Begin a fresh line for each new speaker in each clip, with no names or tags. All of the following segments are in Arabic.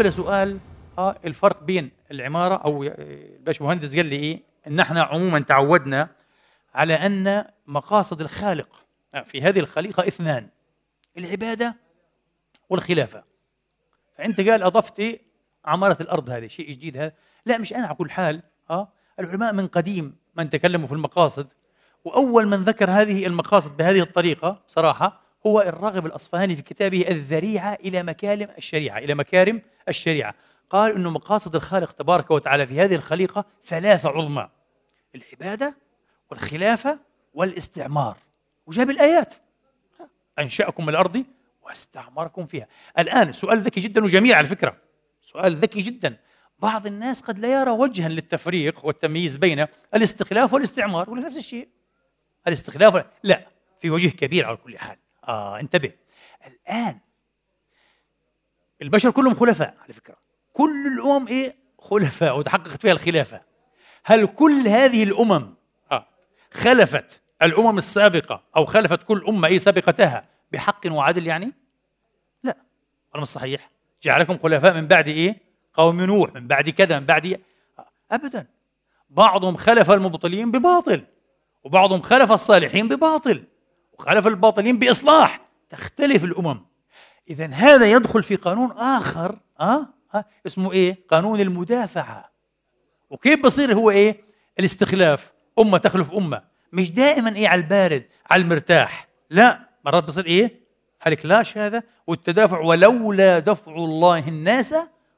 بالنسبه لسؤال اه الفرق بين العماره او آه، الباشمهندس قال لي ايه ان احنا عموما تعودنا على ان مقاصد الخالق آه، في هذه الخليقه اثنان العباده والخلافه فانت قال اضفت ايه عماره الارض هذه شيء جديد هذا لا مش انا على كل حال اه العلماء من قديم من تكلموا في المقاصد واول من ذكر هذه المقاصد بهذه الطريقه بصراحه هو الراغب الاصفهاني في كتابه الذريعه الى مكارم الشريعه الى مكارم الشريعة قال انه مقاصد الخالق تبارك وتعالى في هذه الخليقة ثلاثة عظمى العبادة والخلافة والاستعمار وجاب الآيات أنشأكم الأرض واستعمركم فيها الآن سؤال ذكي جدا وجميل على فكرة سؤال ذكي جدا بعض الناس قد لا يرى وجها للتفريق والتمييز بين الاستخلاف والاستعمار ولا نفس الشيء الاستخلاف لا في وجه كبير على كل حال آه انتبه الآن البشر كلهم خلفاء على فكرة كل الأمم إيه خلفاء وتحققت فيها الخلافة هل كل هذه الأمم آه خلفت الأمم السابقة أو خلفت كل أمة إيه سابقتها بحق وعدل يعني؟ لا ولا صحيح جعلكم خلفاء من بعد إيه؟ قوم نوح من بعد كذا من بعد إيه؟ أبدا بعضهم خلف المبطلين بباطل وبعضهم خلف الصالحين بباطل وخلف الباطلين بإصلاح تختلف الأمم إذا هذا يدخل في قانون آخر أه؟ أه؟ اسمه إيه؟ قانون المدافعة وكيف بصير هو إيه؟ الاستخلاف أمة تخلف أمة مش دائما إيه على البارد على المرتاح لا مرات بصير إيه؟ هالكلاش هذا والتدافع ولولا دفع الله الناس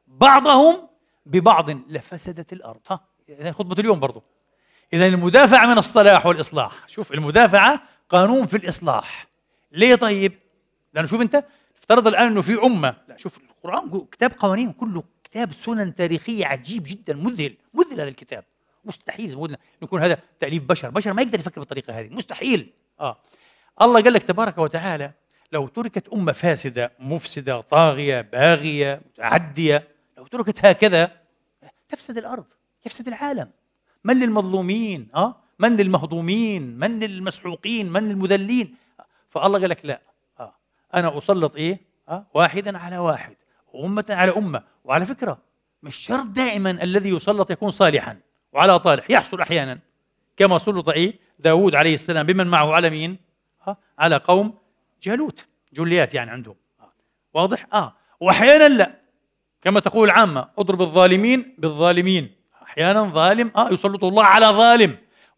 بعضهم ببعض لفسدت الأرض ها إذا خطبة اليوم برضه إذا المدافعة من الصلاح والإصلاح شوف المدافعة قانون في الإصلاح ليه طيب؟ لأنه شوف أنت افترض الان انه في امه لا شوف القران كتاب قوانين كله كتاب سنن تاريخيه عجيب جدا مذهل مذهل هذا الكتاب مستحيل يكون هذا تاليف بشر بشر ما يقدر يفكر بالطريقه هذه مستحيل اه الله قال لك تبارك وتعالى لو تركت امه فاسده مفسده طاغيه باغيه متعديه لو تركت هكذا تفسد الارض يفسد العالم من للمظلومين اه من للمهضومين من للمسحوقين من للمذلين آه. فالله قال لك لا أنا أسلط إيه؟ أه؟ واحدا على واحد وأمة على أمة وعلى فكرة مش شرط دائما الذي يسلط يكون صالحا وعلى طالح يحصل أحيانا كما سلط إيه؟ داود عليه السلام بمن معه على مين؟ أه؟ على قوم جالوت جليات يعني عندهم أه؟ واضح؟ آه وأحيانا لا كما تقول العامة اضرب الظالمين بالظالمين أحيانا ظالم آه يسلط الله على ظالم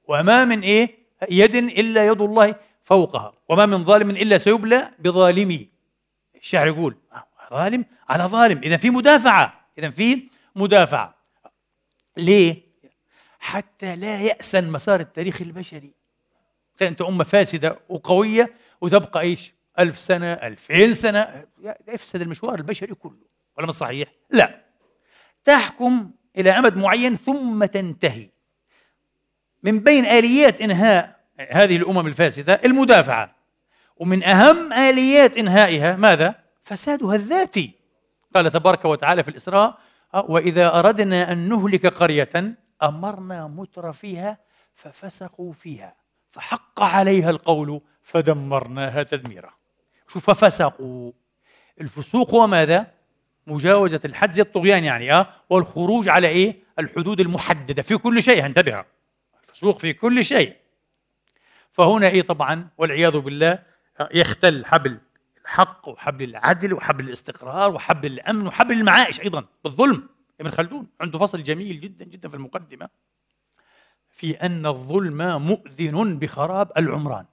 وما من إيه يد إلا يد الله فوقها وما من ظالم إلا سيبلى بظالمه الشاعر يقول آه، ظالم على ظالم إذا في مدافعة إذا في مدافعة ليه؟ حتى لا يأسن مسار التاريخ البشري تخيل أنت أمة فاسدة وقوية وتبقى إيش؟ ألف سنة ألفين سنة يفسد المشوار البشري كله ولا صحيح؟ لا تحكم إلى أمد معين ثم تنتهي من بين آليات إنهاء هذه الأمم الفاسدة المدافعة ومن أهم آليات إنهائها ماذا؟ فسادها الذاتي قال تبارك وتعالى في الإسراء أه، وإذا أردنا أن نهلك قرية أمرنا متر فيها ففسقوا فيها فحق عليها القول فدمرناها تدميرا شوف ففسقوا الفسوق هو ماذا؟ مجاوزة الحد زي الطغيان يعني اه والخروج على ايه؟ الحدود المحددة في كل شيء انتبه الفسوق في كل شيء فهنا ايه طبعا والعياذ بالله يختل حبل الحق وحبل العدل وحبل الاستقرار وحبل الامن وحبل المعائش ايضا بالظلم ابن خلدون عنده فصل جميل جدا جدا في المقدمه في ان الظلم مؤذن بخراب العمران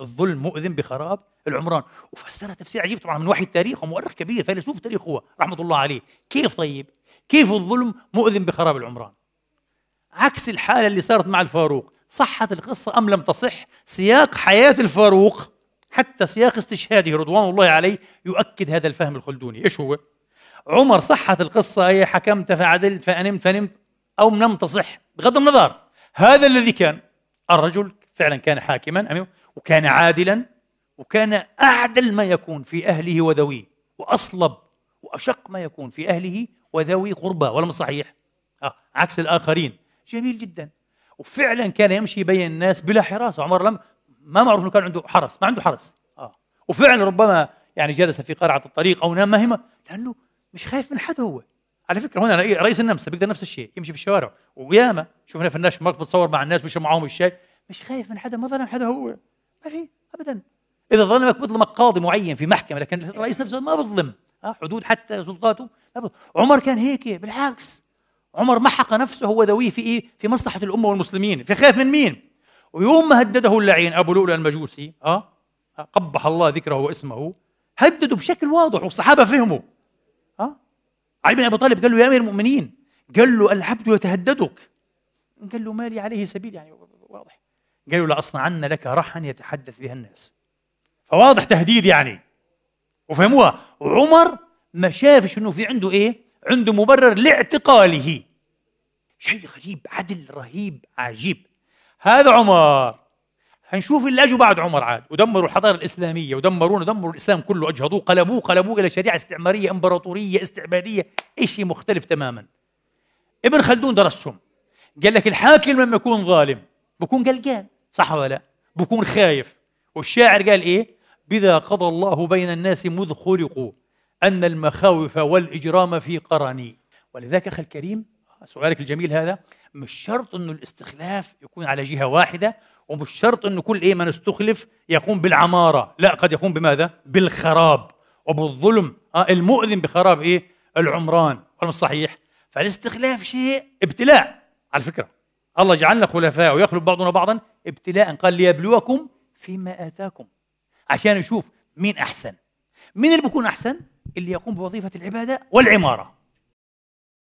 الظلم مؤذن بخراب العمران وفسرها تفسير عجيب طبعا من وحي التاريخ ومؤرخ كبير فيلسوف تاريخ هو رحمه الله عليه كيف طيب كيف الظلم مؤذن بخراب العمران عكس الحالة اللي صارت مع الفاروق صحت القصة أم لم تصح سياق حياة الفاروق حتى سياق استشهاده رضوان الله عليه يؤكد هذا الفهم الخلدوني إيش هو؟ عمر صحت القصة هي إيه، حكمت فعدلت فأنمت فنمت أو لم تصح بغض النظر هذا الذي كان الرجل فعلا كان حاكما وكان عادلا وكان أعدل ما يكون في أهله وذويه وأصلب وأشق ما يكون في أهله وذوي قربة ولا صحيح آه عكس الآخرين جميل جدا وفعلا كان يمشي بين الناس بلا حراسه عمر لم ما معروف انه كان عنده حرس ما عنده حرس اه وفعلا ربما يعني جلس في قرعه الطريق او نام مهمه لانه مش خايف من حد هو على فكره هنا رئيس النمسا بيقدر نفس الشيء يمشي في الشوارع وياما شفنا في الناس ماركت بتصور مع الناس بيشرب معاهم الشاي مش خايف من حدا ما ظلم حدا هو ما في ابدا اذا ظلمك بيظلمك قاضي معين في محكمه لكن الرئيس نفسه ما بيظلم آه، حدود حتى سلطاته عمر كان هيك بالعكس عمر محق نفسه وذويه في ايه؟ في مصلحه الامه والمسلمين، خاف من مين؟ ويوم ما هدده اللعين ابو لؤلؤ المجوسي آه،, اه قبح الله ذكره واسمه هدده بشكل واضح والصحابه فهموا اه علي بن ابي طالب قال له يا امير المؤمنين قال له العبد يتهددك قال له مالي عليه سبيل يعني واضح قال له لاصنعن لك رحا يتحدث بها الناس فواضح تهديد يعني وفهموها وعمر ما شافش انه في عنده ايه عنده مبرر لاعتقاله شيء غريب عدل رهيب عجيب هذا عمر هنشوف اللي اجوا بعد عمر عاد ودمروا الحضاره الاسلاميه ودمرونا دمروا الاسلام كله اجهضوه قلبوه قلبوه الى شريعه استعماريه امبراطوريه استعباديه شيء مختلف تماما ابن خلدون درسهم قال لك الحاكم لما يكون ظالم بكون قلقان صح ولا لا بكون خايف والشاعر قال ايه بذا قضى الله بين الناس مذ خلقوا أن المخاوف والإجرام في قرني ولذلك أخي الكريم سؤالك الجميل هذا مش شرط أنه الاستخلاف يكون على جهة واحدة ومش شرط أنه كل إيه من استخلف يقوم بالعمارة لا قد يقوم بماذا؟ بالخراب وبالظلم آه المؤذن بخراب إيه؟ العمران ولا الصحيح فالاستخلاف شيء ابتلاء على فكرة الله جعلنا خلفاء ويخلف بعضنا بعضا ابتلاء قال ليبلوكم فيما آتاكم عشان نشوف مين أحسن مين اللي بيكون أحسن؟ اللي يقوم بوظيفة العبادة والعمارة